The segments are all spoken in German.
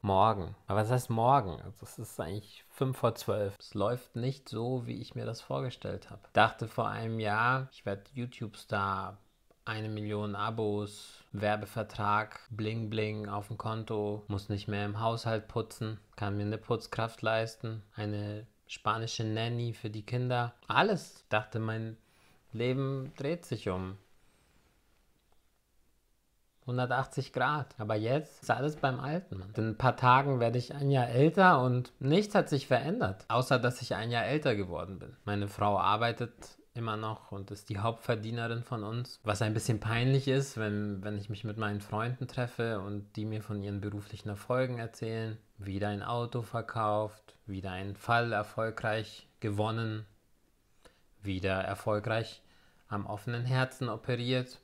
Morgen. Aber was heißt morgen? Das also ist eigentlich 5 vor 12. Es läuft nicht so, wie ich mir das vorgestellt habe. Dachte vor einem Jahr, ich werde YouTube-Star, eine Million Abos, Werbevertrag, Bling Bling auf dem Konto, muss nicht mehr im Haushalt putzen, kann mir eine Putzkraft leisten, eine spanische Nanny für die Kinder. Alles. Dachte, mein Leben dreht sich um 180 Grad. Aber jetzt ist alles beim Alten. In ein paar Tagen werde ich ein Jahr älter und nichts hat sich verändert, außer dass ich ein Jahr älter geworden bin. Meine Frau arbeitet immer noch und ist die Hauptverdienerin von uns. Was ein bisschen peinlich ist, wenn, wenn ich mich mit meinen Freunden treffe und die mir von ihren beruflichen Erfolgen erzählen. Wieder ein Auto verkauft, wieder einen Fall erfolgreich gewonnen, wieder erfolgreich am offenen Herzen operiert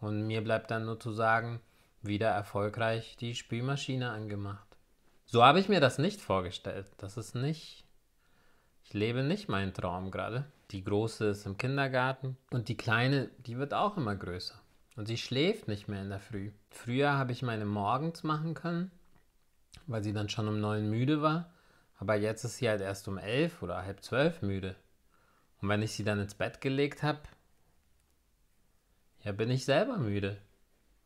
und mir bleibt dann nur zu sagen, wieder erfolgreich die Spülmaschine angemacht. So habe ich mir das nicht vorgestellt. Das ist nicht. Ich lebe nicht meinen Traum gerade. Die große ist im Kindergarten und die kleine, die wird auch immer größer. Und sie schläft nicht mehr in der Früh. Früher habe ich meine morgens machen können, weil sie dann schon um neun müde war. Aber jetzt ist sie halt erst um elf oder halb zwölf müde. Und wenn ich sie dann ins Bett gelegt habe, ja, bin ich selber müde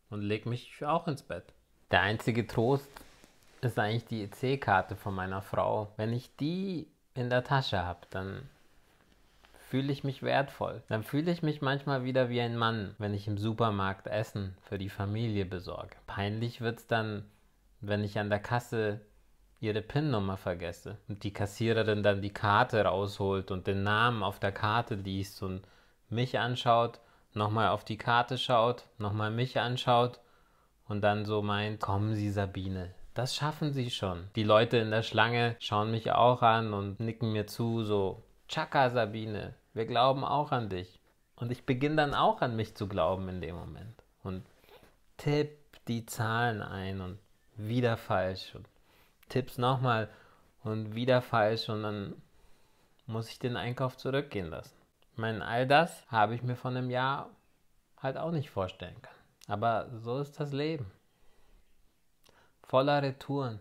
und leg mich auch ins Bett. Der einzige Trost ist eigentlich die EC-Karte von meiner Frau. Wenn ich die in der Tasche habe, dann fühle ich mich wertvoll. Dann fühle ich mich manchmal wieder wie ein Mann, wenn ich im Supermarkt Essen für die Familie besorge. Peinlich wird es dann, wenn ich an der Kasse ihre PIN-Nummer vergesse und die Kassiererin dann die Karte rausholt und den Namen auf der Karte liest und mich anschaut nochmal auf die Karte schaut, nochmal mich anschaut und dann so meint, kommen Sie Sabine, das schaffen Sie schon. Die Leute in der Schlange schauen mich auch an und nicken mir zu, so, Chaka Sabine, wir glauben auch an dich. Und ich beginne dann auch an mich zu glauben in dem Moment und tipp die Zahlen ein und wieder falsch und tipp's nochmal und wieder falsch und dann muss ich den Einkauf zurückgehen lassen. Ich meine, all das habe ich mir von einem Jahr halt auch nicht vorstellen können. Aber so ist das Leben. Voller Retouren.